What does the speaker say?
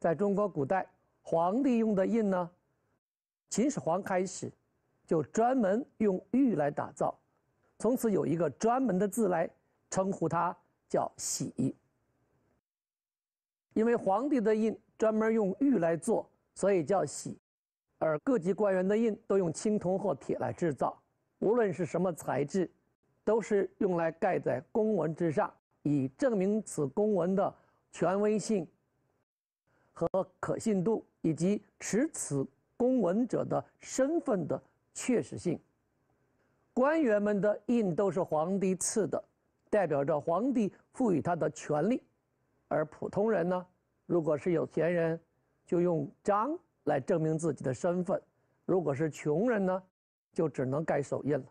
在中国古代，皇帝用的印呢，秦始皇开始，就专门用玉来打造，从此有一个专门的字来称呼它，叫玺。因为皇帝的印专门用玉来做，所以叫玺，而各级官员的印都用青铜或铁来制造。无论是什么材质，都是用来盖在公文之上，以证明此公文的权威性。和可信度，以及持此公文者的身份的确实性。官员们的印都是皇帝赐的，代表着皇帝赋予他的权力。而普通人呢，如果是有钱人，就用章来证明自己的身份；如果是穷人呢，就只能盖手印了。